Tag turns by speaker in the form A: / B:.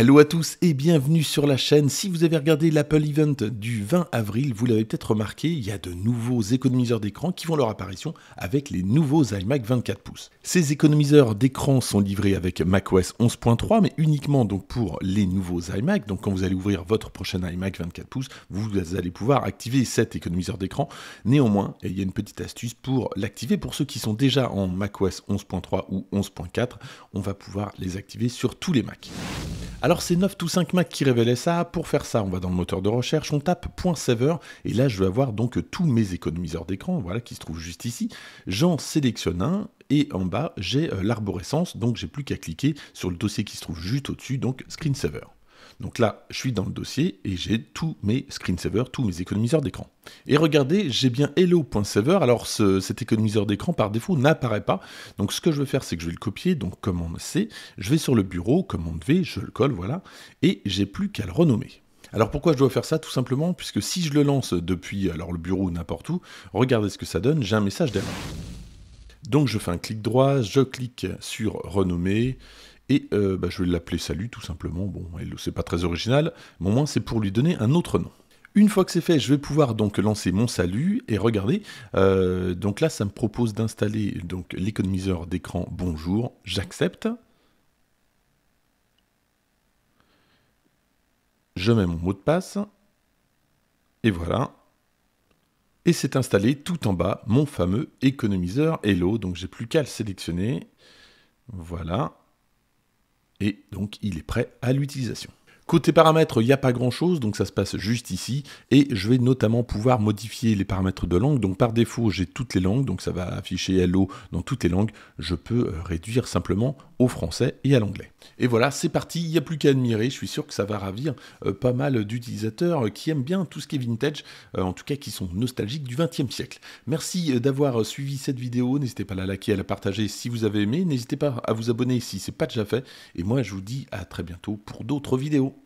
A: Hello à tous et bienvenue sur la chaîne. Si vous avez regardé l'Apple Event du 20 avril, vous l'avez peut-être remarqué, il y a de nouveaux économiseurs d'écran qui font leur apparition avec les nouveaux iMac 24 pouces. Ces économiseurs d'écran sont livrés avec macOS 11.3 mais uniquement donc pour les nouveaux iMac. Donc quand vous allez ouvrir votre prochain iMac 24 pouces, vous allez pouvoir activer cet économiseur d'écran. Néanmoins, il y a une petite astuce pour l'activer pour ceux qui sont déjà en macOS 11.3 ou 11.4, on va pouvoir les activer sur tous les Macs. Alors c'est 9 tout 5 Mac qui révélait ça. Pour faire ça, on va dans le moteur de recherche, on tape .saver et là je vais avoir donc tous mes économiseurs d'écran, voilà qui se trouvent juste ici. J'en sélectionne un et en bas j'ai euh, l'arborescence, donc j'ai plus qu'à cliquer sur le dossier qui se trouve juste au-dessus, donc screen saver. Donc là, je suis dans le dossier et j'ai tous mes screensavers, tous mes économiseurs d'écran. Et regardez, j'ai bien hello.saver, alors cet économiseur d'écran par défaut n'apparaît pas. Donc ce que je veux faire, c'est que je vais le copier, donc commande C, je vais sur le bureau, commande V, je le colle, voilà, et j'ai plus qu'à le renommer. Alors pourquoi je dois faire ça Tout simplement, puisque si je le lance depuis alors le bureau ou n'importe où, regardez ce que ça donne, j'ai un message d'erreur. Donc je fais un clic droit, je clique sur renommer, et euh, bah, je vais l'appeler Salut tout simplement. Bon, c'est pas très original, mais au moins c'est pour lui donner un autre nom. Une fois que c'est fait, je vais pouvoir donc lancer mon salut et regardez. Euh, donc là, ça me propose d'installer donc l'économiseur d'écran Bonjour. J'accepte. Je mets mon mot de passe. Et voilà. Et c'est installé tout en bas mon fameux économiseur Hello. Donc j'ai plus qu'à le sélectionner. Voilà et donc il est prêt à l'utilisation. Côté paramètres, il n'y a pas grand chose, donc ça se passe juste ici, et je vais notamment pouvoir modifier les paramètres de langue, donc par défaut j'ai toutes les langues, donc ça va afficher Hello dans toutes les langues, je peux euh, réduire simplement au français et à l'anglais. Et voilà, c'est parti, il n'y a plus qu'à admirer, je suis sûr que ça va ravir euh, pas mal d'utilisateurs euh, qui aiment bien tout ce qui est vintage, euh, en tout cas qui sont nostalgiques du XXe siècle. Merci d'avoir suivi cette vidéo, n'hésitez pas à la liker, à la partager si vous avez aimé, n'hésitez pas à vous abonner si ce n'est pas déjà fait, et moi je vous dis à très bientôt pour d'autres vidéos.